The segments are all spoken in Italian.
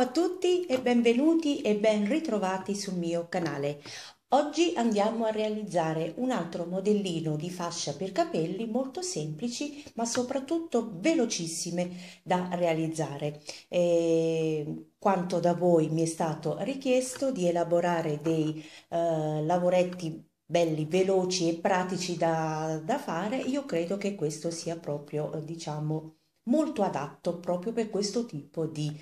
Ciao a tutti e benvenuti e ben ritrovati sul mio canale. Oggi andiamo a realizzare un altro modellino di fascia per capelli molto semplici ma soprattutto velocissime da realizzare. E quanto da voi mi è stato richiesto di elaborare dei eh, lavoretti belli, veloci e pratici da, da, fare, io credo che questo sia proprio, diciamo, molto adatto proprio per questo tipo di,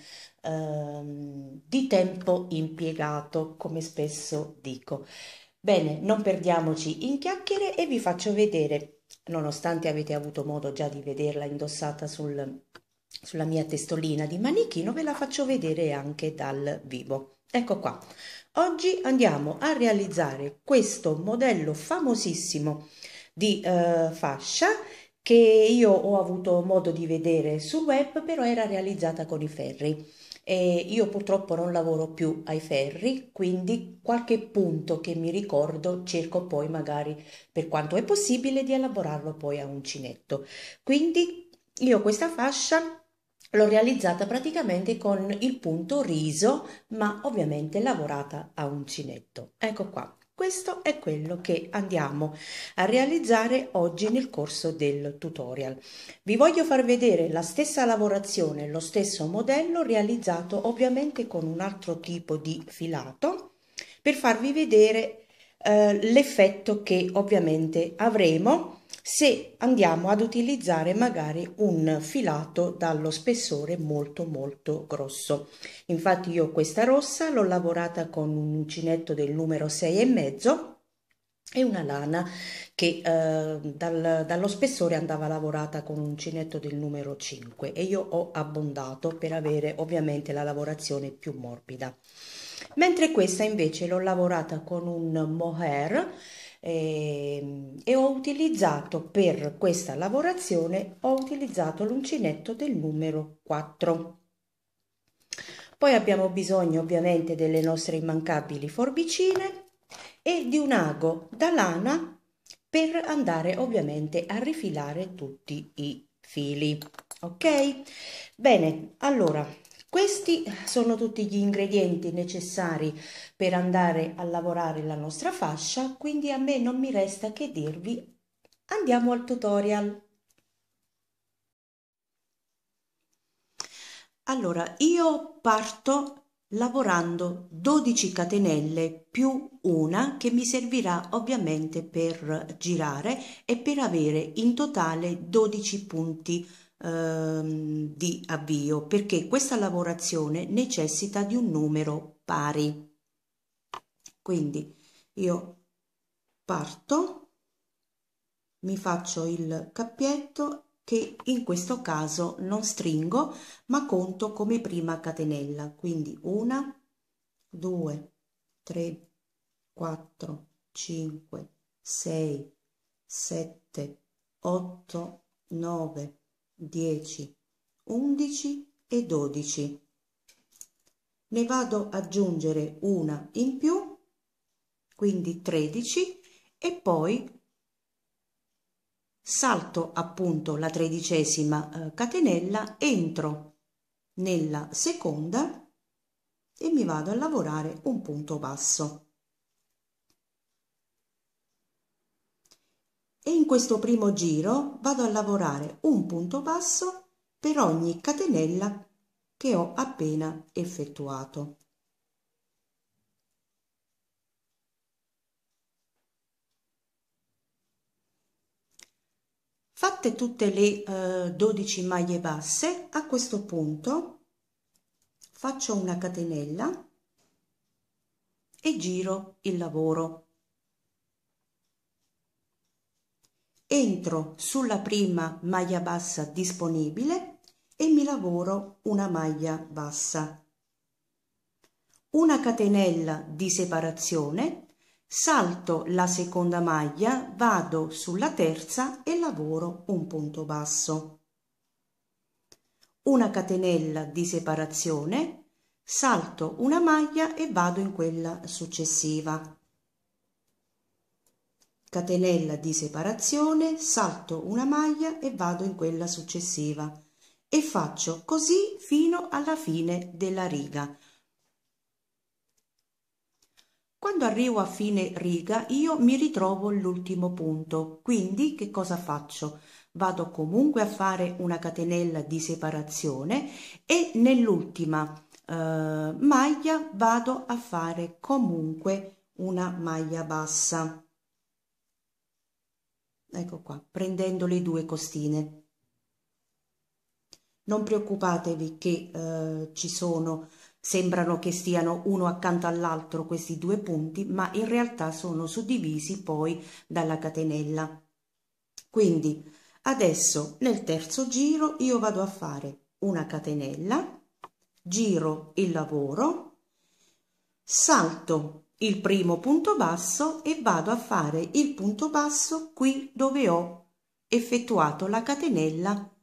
ehm, di tempo impiegato, come spesso dico. Bene, non perdiamoci in chiacchiere e vi faccio vedere, nonostante avete avuto modo già di vederla indossata sul, sulla mia testolina di manichino, ve la faccio vedere anche dal vivo. Ecco qua. Oggi andiamo a realizzare questo modello famosissimo di eh, fascia che io ho avuto modo di vedere sul web, però era realizzata con i ferri. E io purtroppo non lavoro più ai ferri, quindi qualche punto che mi ricordo cerco poi magari per quanto è possibile di elaborarlo poi a uncinetto. Quindi io questa fascia l'ho realizzata praticamente con il punto riso, ma ovviamente lavorata a uncinetto. Ecco qua. Questo è quello che andiamo a realizzare oggi nel corso del tutorial. Vi voglio far vedere la stessa lavorazione, lo stesso modello realizzato ovviamente con un altro tipo di filato per farvi vedere eh, l'effetto che ovviamente avremo se andiamo ad utilizzare magari un filato dallo spessore molto molto grosso infatti io questa rossa l'ho lavorata con un uncinetto del numero 6 e mezzo e una lana che eh, dal, dallo spessore andava lavorata con un uncinetto del numero 5 e io ho abbondato per avere ovviamente la lavorazione più morbida mentre questa invece l'ho lavorata con un mohair e, ehm, e ho utilizzato per questa lavorazione ho utilizzato l'uncinetto del numero 4 poi abbiamo bisogno ovviamente delle nostre immancabili forbicine e di un ago da lana per andare ovviamente a rifilare tutti i fili ok bene allora questi sono tutti gli ingredienti necessari per andare a lavorare la nostra fascia, quindi a me non mi resta che dirvi andiamo al tutorial. Allora, io parto lavorando 12 catenelle più una che mi servirà ovviamente per girare e per avere in totale 12 punti Ehm, di avvio perché questa lavorazione necessita di un numero pari. Quindi io parto, mi faccio il cappietto che in questo caso non stringo ma conto come prima catenella, quindi una, due, tre, quattro, cinque, sei, sette, otto, nove, 10, 11 e 12. Ne vado ad aggiungere una in più, quindi 13 e poi salto appunto la tredicesima eh, catenella, entro nella seconda e mi vado a lavorare un punto basso. e in questo primo giro vado a lavorare un punto basso per ogni catenella che ho appena effettuato. Fatte tutte le eh, 12 maglie basse, a questo punto faccio una catenella e giro il lavoro entro sulla prima maglia bassa disponibile e mi lavoro una maglia bassa. Una catenella di separazione, salto la seconda maglia, vado sulla terza e lavoro un punto basso. Una catenella di separazione, salto una maglia e vado in quella successiva catenella di separazione, salto una maglia e vado in quella successiva e faccio così fino alla fine della riga. Quando arrivo a fine riga io mi ritrovo l'ultimo punto, quindi che cosa faccio? Vado comunque a fare una catenella di separazione e nell'ultima eh, maglia vado a fare comunque una maglia bassa ecco qua, prendendo le due costine. Non preoccupatevi che eh, ci sono, sembrano che stiano uno accanto all'altro questi due punti, ma in realtà sono suddivisi poi dalla catenella. Quindi adesso nel terzo giro io vado a fare una catenella, giro il lavoro, salto il primo punto basso e vado a fare il punto basso qui dove ho effettuato la catenella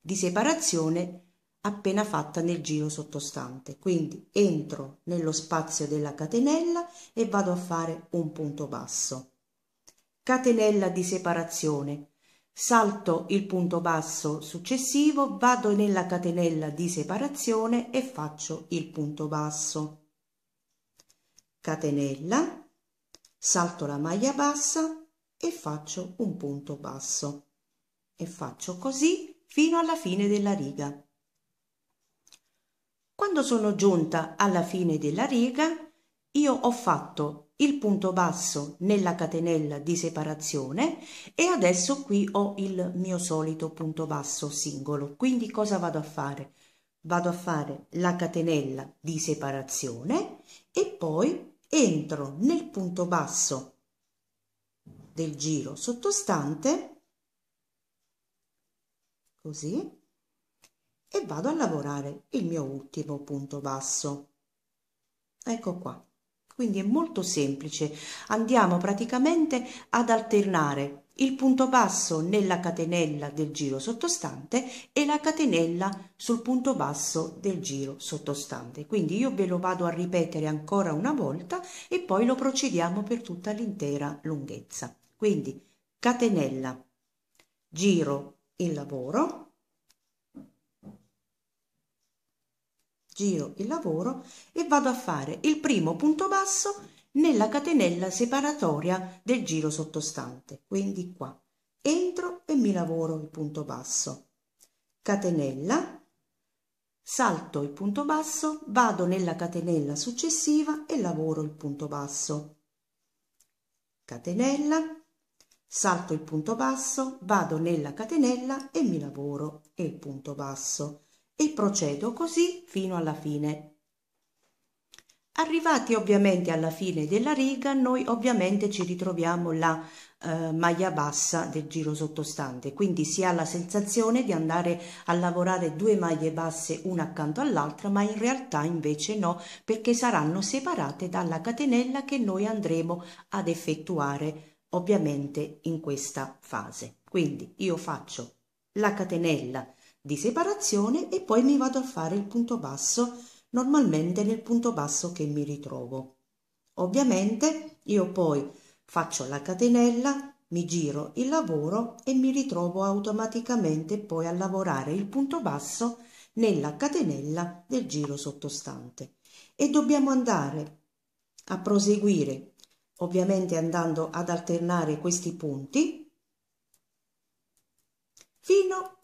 di separazione appena fatta nel giro sottostante quindi entro nello spazio della catenella e vado a fare un punto basso catenella di separazione salto il punto basso successivo vado nella catenella di separazione e faccio il punto basso catenella salto la maglia bassa e faccio un punto basso e faccio così fino alla fine della riga quando sono giunta alla fine della riga io ho fatto il punto basso nella catenella di separazione e adesso qui ho il mio solito punto basso singolo quindi cosa vado a fare vado a fare la catenella di separazione e poi entro nel punto basso del giro sottostante così e vado a lavorare il mio ultimo punto basso ecco qua quindi è molto semplice andiamo praticamente ad alternare il punto basso nella catenella del giro sottostante e la catenella sul punto basso del giro sottostante. Quindi io ve lo vado a ripetere ancora una volta e poi lo procediamo per tutta l'intera lunghezza. Quindi catenella, giro il lavoro, giro il lavoro e vado a fare il primo punto basso nella catenella separatoria del giro sottostante, quindi qua. Entro e mi lavoro il punto basso. Catenella, salto il punto basso, vado nella catenella successiva e lavoro il punto basso. Catenella, salto il punto basso, vado nella catenella e mi lavoro il punto basso e procedo così fino alla fine. Arrivati ovviamente alla fine della riga, noi ovviamente ci ritroviamo la eh, maglia bassa del giro sottostante, quindi si ha la sensazione di andare a lavorare due maglie basse una accanto all'altra, ma in realtà invece no, perché saranno separate dalla catenella che noi andremo ad effettuare ovviamente in questa fase. Quindi io faccio la catenella di separazione e poi mi vado a fare il punto basso normalmente nel punto basso che mi ritrovo. Ovviamente io poi faccio la catenella, mi giro il lavoro e mi ritrovo automaticamente poi a lavorare il punto basso nella catenella del giro sottostante e dobbiamo andare a proseguire ovviamente andando ad alternare questi punti fino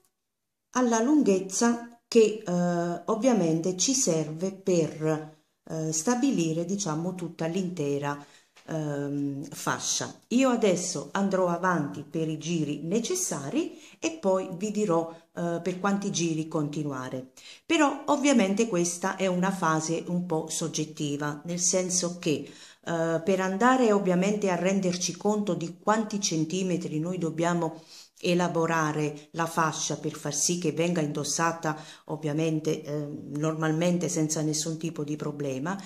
alla lunghezza che eh, ovviamente ci serve per eh, stabilire diciamo tutta l'intera ehm, fascia. Io adesso andrò avanti per i giri necessari e poi vi dirò eh, per quanti giri continuare. Però ovviamente questa è una fase un po' soggettiva, nel senso che eh, per andare ovviamente a renderci conto di quanti centimetri noi dobbiamo elaborare la fascia per far sì che venga indossata ovviamente eh, normalmente senza nessun tipo di problema.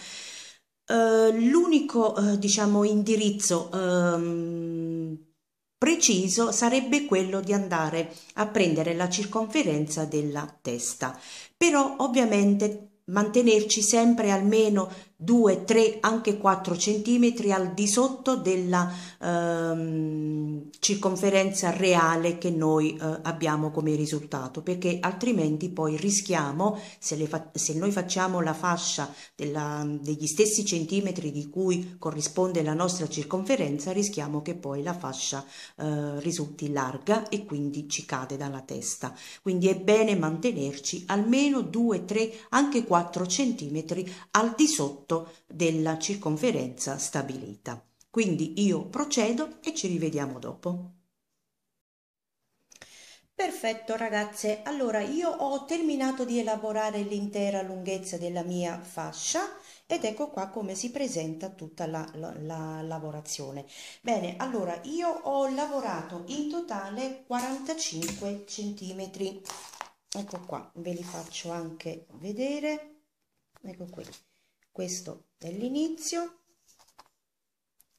Eh, l'unico eh, diciamo indirizzo ehm, preciso sarebbe quello di andare a prendere la circonferenza della testa, però ovviamente mantenerci sempre almeno 2, 3, anche 4 centimetri al di sotto della ehm, circonferenza reale che noi eh, abbiamo come risultato, perché altrimenti poi rischiamo, se, fa- se noi facciamo la fascia della, degli stessi centimetri di cui corrisponde la nostra circonferenza, rischiamo che poi la fascia eh, risulti larga e quindi ci cade dalla testa. Quindi è bene mantenerci almeno 2, 3, anche 4 centimetri al di sotto netto della circonferenza stabilita. Quindi io procedo e ci rivediamo dopo. Perfetto ragazze, allora io ho terminato di elaborare l'intera lunghezza della mia fascia ed ecco qua come si presenta tutta la, la, la, lavorazione. Bene, allora io ho lavorato in totale 45 centimetri, ecco qua, ve li faccio anche vedere, ecco qui questo è l'inizio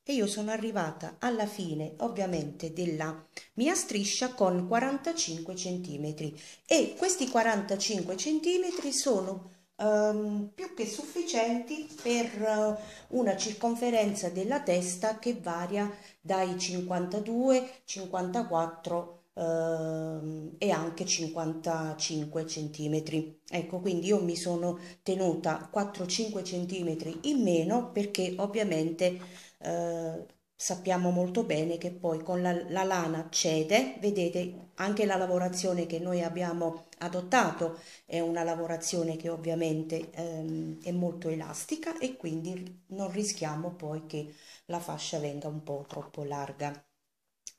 e io sono arrivata alla fine ovviamente della mia striscia con 45 centimetri e questi 45 centimetri sono um, più che sufficienti per uh, una circonferenza della testa che varia dai 52 54 centimetri Ehm, e anche 55 cm. Ecco, quindi io mi sono tenuta 4-5 cm in meno perché ovviamente eh, sappiamo molto bene che poi con la, la, lana cede, vedete anche la lavorazione che noi abbiamo adottato è una lavorazione che ovviamente ehm, è molto elastica e quindi non rischiamo poi che la fascia venga un po' troppo larga.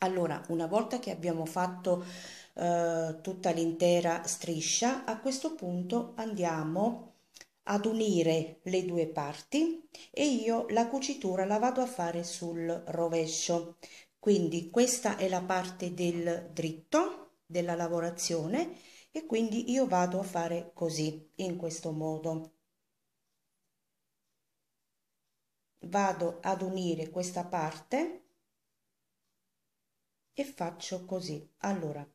Allora, una volta che abbiamo fatto eh, tutta l'intera striscia, a questo punto andiamo ad unire le due parti e io la cucitura la vado a fare sul rovescio. Quindi questa è la parte del dritto della lavorazione e quindi io vado a fare così, in questo modo. Vado ad unire questa parte e faccio così allora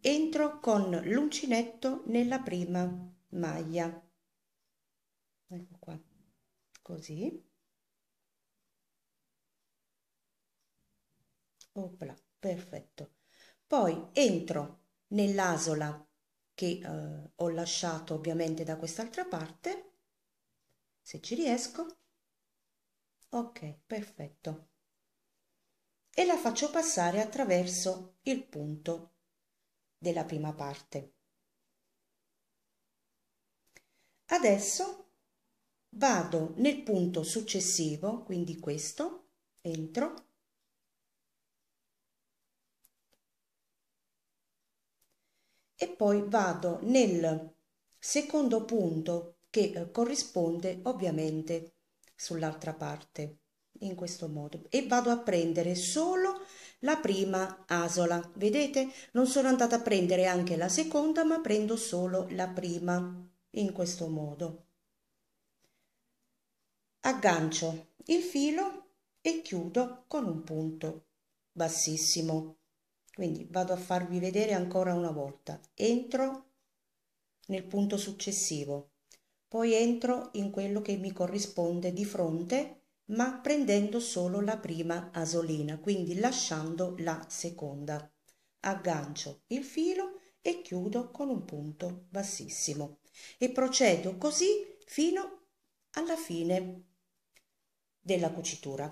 entro con l'uncinetto nella prima maglia ecco qua così Opla, perfetto poi entro nell'asola che eh, ho lasciato ovviamente da quest'altra parte se ci riesco ok perfetto e la faccio passare attraverso il punto della prima parte. Adesso vado nel punto successivo, quindi questo, entro, e poi vado nel secondo punto che eh, corrisponde ovviamente sull'altra parte in questo modo e vado a prendere solo la prima asola vedete non sono andata a prendere anche la seconda ma prendo solo la prima in questo modo aggancio il filo e chiudo con un punto bassissimo quindi vado a farvi vedere ancora una volta entro nel punto successivo poi entro in quello che mi corrisponde di fronte ma prendendo solo la prima asolina, quindi lasciando la seconda. Aggancio il filo e chiudo con un punto bassissimo e procedo così fino alla fine della cucitura.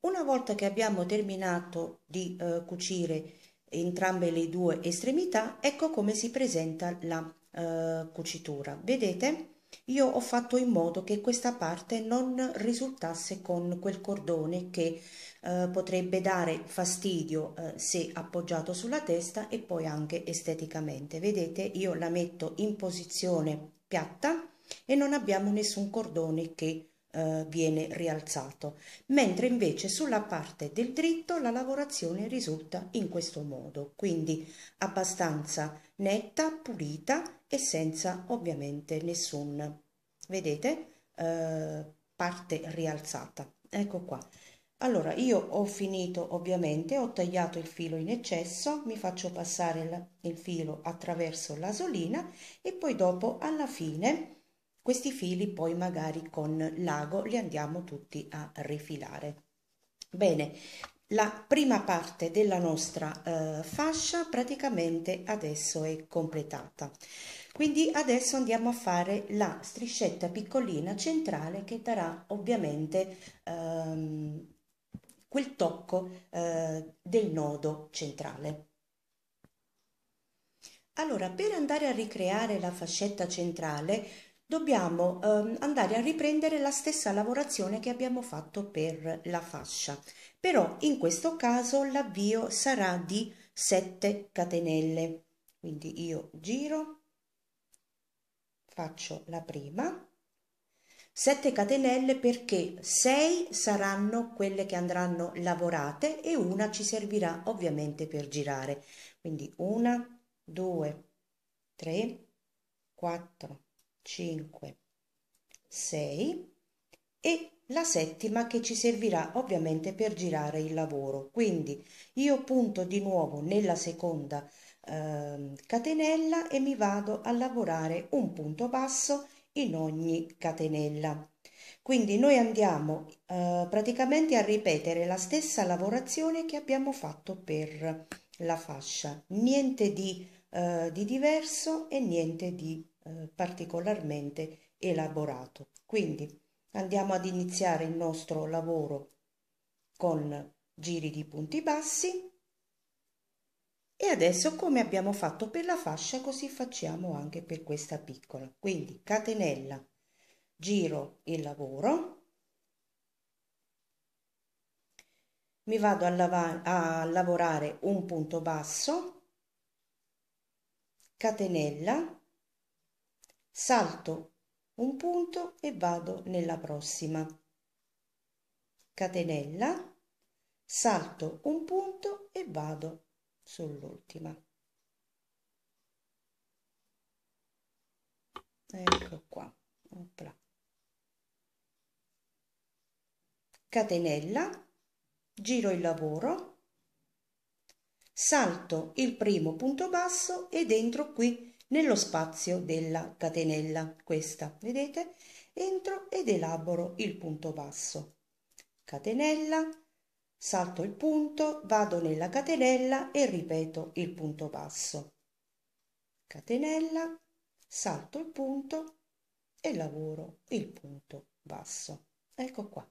Una volta che abbiamo terminato di eh, cucire entrambe le due estremità, ecco come si presenta la eh, cucitura. Vedete? Io ho fatto in modo che questa parte non risultasse con quel cordone che eh, potrebbe dare fastidio eh, se appoggiato sulla testa e poi anche esteticamente. Vedete, io la metto in posizione piatta e non abbiamo nessun cordone che eh, viene rialzato, mentre invece sulla parte del dritto la lavorazione risulta in questo modo, quindi abbastanza netta, pulita e senza ovviamente nessun, vedete, eh, parte rialzata. Ecco qua. Allora, io ho finito ovviamente, ho tagliato il filo in eccesso, mi faccio passare il, il filo attraverso l'asolina e poi dopo alla fine questi fili poi magari con l'ago li andiamo tutti a rifilare. Bene, la prima parte della nostra eh, fascia praticamente adesso è completata. Quindi adesso andiamo a fare la striscetta piccolina centrale che darà ovviamente ehm, quel tocco eh, del nodo centrale. Allora, per andare a ricreare la fascetta centrale dobbiamo ehm, andare a riprendere la stessa lavorazione che abbiamo fatto per la fascia però in questo caso l'avvio sarà di 7 catenelle quindi io giro faccio la prima 7 catenelle perché 6 saranno quelle che andranno lavorate e una ci servirà ovviamente per girare quindi 1 2 3 4 5, 6 e la settima che ci servirà ovviamente per girare il lavoro. Quindi io punto di nuovo nella seconda eh, catenella e mi vado a lavorare un punto basso in ogni catenella. Quindi noi andiamo eh, praticamente a ripetere la stessa lavorazione che abbiamo fatto per la fascia, niente di, eh, di diverso e niente di eh, particolarmente elaborato. Quindi andiamo ad iniziare il nostro lavoro con giri di punti bassi e adesso come abbiamo fatto per la fascia così facciamo anche per questa piccola. Quindi catenella, giro il lavoro, mi vado a, lava- a, lavorare un punto basso, catenella, salto un punto e vado nella prossima. Catenella, salto un punto e vado sull'ultima. Ecco qua. Opla. Catenella, giro il lavoro, salto il primo punto basso ed entro qui nello spazio della catenella, questa, vedete? Entro ed elaboro il punto basso. Catenella, salto il punto, vado nella catenella e ripeto il punto basso. Catenella, salto il punto e lavoro il punto basso. Ecco qua.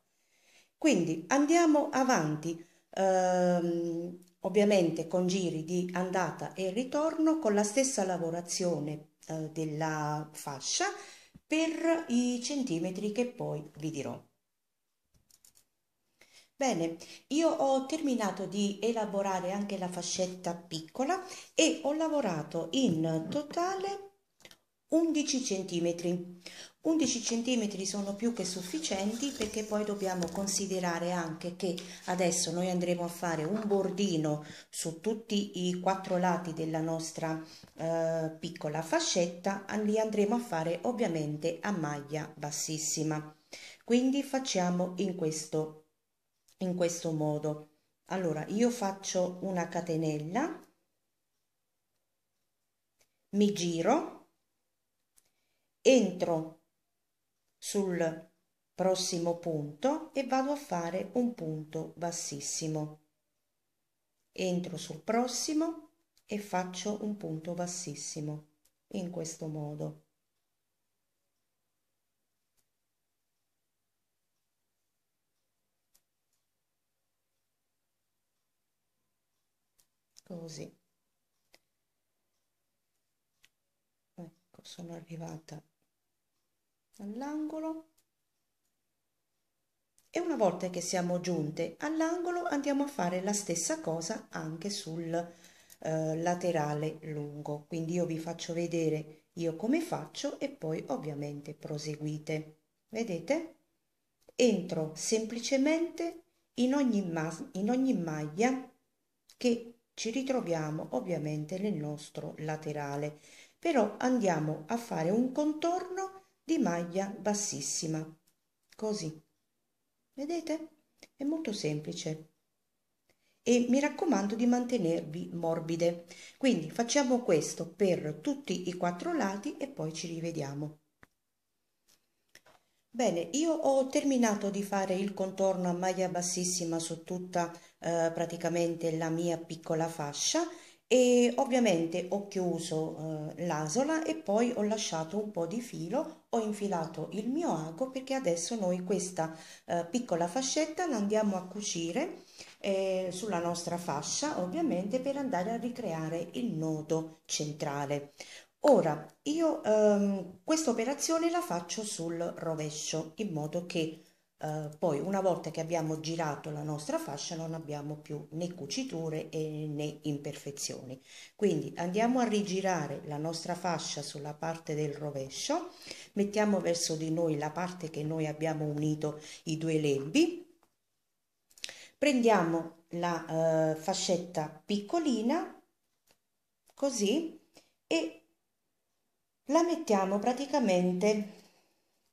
Quindi andiamo avanti. Ehm, ovviamente con giri di andata e ritorno con la stessa lavorazione eh, della fascia per i centimetri che poi vi dirò. Bene, io ho terminato di elaborare anche la fascetta piccola e ho lavorato in totale 11 centimetri. 11 cm sono più che sufficienti perché poi dobbiamo considerare anche che adesso noi andremo a fare un bordino su tutti i quattro lati della nostra eh, piccola fascetta li andremo a fare ovviamente a maglia bassissima quindi facciamo in questo in questo modo allora io faccio una catenella mi giro entro sul prossimo punto e vado a fare un punto bassissimo entro sul prossimo e faccio un punto bassissimo in questo modo così ecco sono arrivata all'angolo e una volta che siamo giunte all'angolo andiamo a fare la stessa cosa anche sul eh, laterale lungo quindi io vi faccio vedere io come faccio e poi ovviamente proseguite vedete entro semplicemente in ogni, in ogni maglia che ci ritroviamo ovviamente nel nostro laterale però andiamo a fare un contorno di maglia bassissima. Così. Vedete? È molto semplice. E mi raccomando di mantenervi morbide. Quindi facciamo questo per tutti i quattro lati e poi ci rivediamo. Bene, io ho terminato di fare il contorno a maglia bassissima su tutta eh, praticamente la mia piccola fascia e ovviamente ho chiuso eh, l'asola e poi ho lasciato un po' di filo, ho infilato il mio ago perché adesso noi questa eh, piccola fascetta la andiamo a cucire eh, sulla nostra fascia ovviamente per andare a ricreare il nodo centrale. Ora io ehm, questa operazione la faccio sul rovescio in modo che eh, poi una volta che abbiamo girato la nostra fascia non abbiamo più né cuciture né imperfezioni quindi andiamo a rigirare la nostra fascia sulla parte del rovescio mettiamo verso di noi la parte che noi abbiamo unito i due lembi prendiamo la uh, fascetta piccolina così e la mettiamo praticamente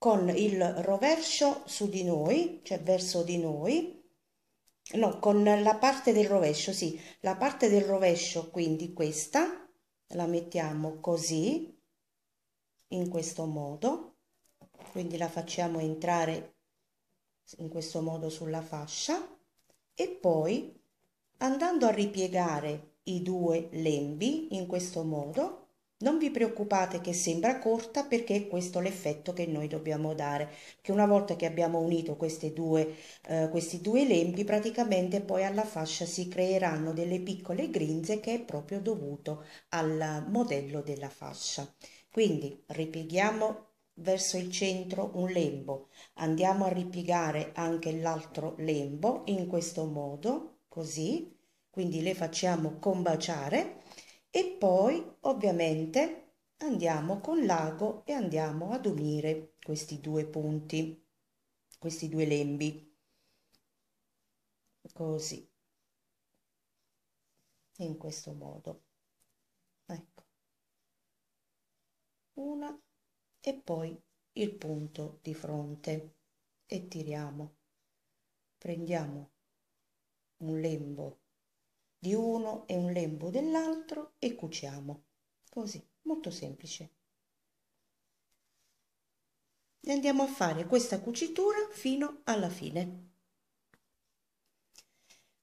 con il rovescio su di noi, cioè verso di noi, no, con la parte del rovescio, sì, la parte del rovescio, quindi questa, la mettiamo così, in questo modo, quindi la facciamo entrare in questo modo sulla fascia e poi andando a ripiegare i due lembi in questo modo non vi preoccupate che sembra corta perché questo è l'effetto che noi dobbiamo dare, che una volta che abbiamo unito due, eh, questi due lembi praticamente poi alla fascia si creeranno delle piccole grinze che è proprio dovuto al modello della fascia. Quindi ripieghiamo verso il centro un lembo, andiamo a ripiegare anche l'altro lembo in questo modo, così, quindi le facciamo combaciare e poi ovviamente andiamo con l'ago e andiamo ad unire questi due punti, questi due lembi. Così. In questo modo. Ecco. Una e poi il punto di fronte e tiriamo. Prendiamo un lembo di uno e un lembo dell'altro e cuciamo. Così, molto semplice. E andiamo a fare questa cucitura fino alla fine.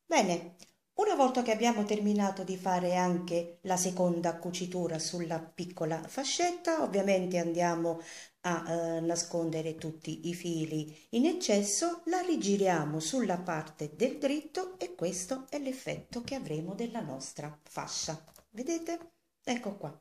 Bene, una volta che abbiamo terminato di fare anche la seconda cucitura sulla piccola fascetta, ovviamente andiamo a eh, nascondere tutti i fili in eccesso, la rigiriamo sulla parte del dritto e questo è l'effetto che avremo della nostra fascia. Vedete? Ecco qua.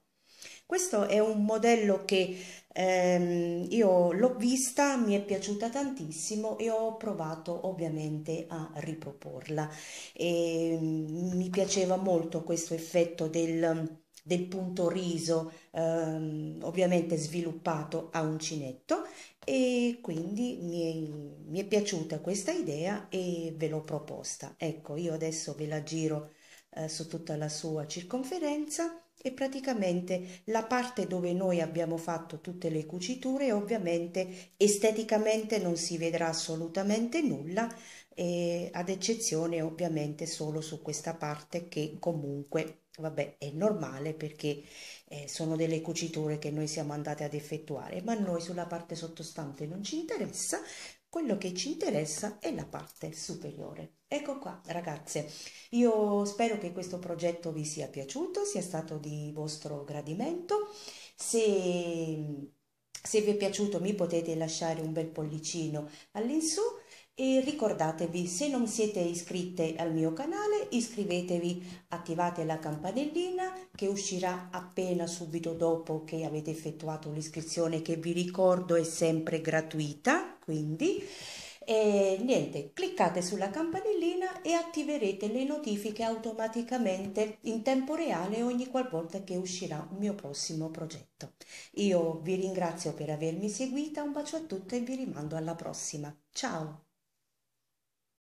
Questo è un modello che ehm, io l'ho vista, mi è piaciuta tantissimo e ho provato ovviamente a riproporla. E, mm, mi piaceva molto questo effetto del del punto riso ehm, ovviamente sviluppato a uncinetto e quindi mi è, mi è, piaciuta questa idea e ve l'ho proposta ecco io adesso ve la giro eh, su tutta la sua circonferenza e praticamente la parte dove noi abbiamo fatto tutte le cuciture ovviamente esteticamente non si vedrà assolutamente nulla eh, ad eccezione ovviamente solo su questa parte che comunque Vabbè, è normale perché eh, sono delle cuciture che noi siamo andate ad effettuare, ma noi sulla parte sottostante non ci interessa, quello che ci interessa è la parte superiore. Ecco qua ragazze, io spero che questo progetto vi sia piaciuto, sia stato di vostro gradimento, se, se vi è piaciuto mi potete lasciare un bel pollicino all'insù, e ricordatevi se non siete iscritte al mio canale iscrivetevi, attivate la campanellina che uscirà appena subito dopo che avete effettuato l'iscrizione che vi ricordo è sempre gratuita, quindi e niente, cliccate sulla campanellina e attiverete le notifiche automaticamente in tempo reale ogni qualvolta che uscirà un mio prossimo progetto. Io vi ringrazio per avermi seguita, un bacio a tutti e vi rimando alla prossima. Ciao!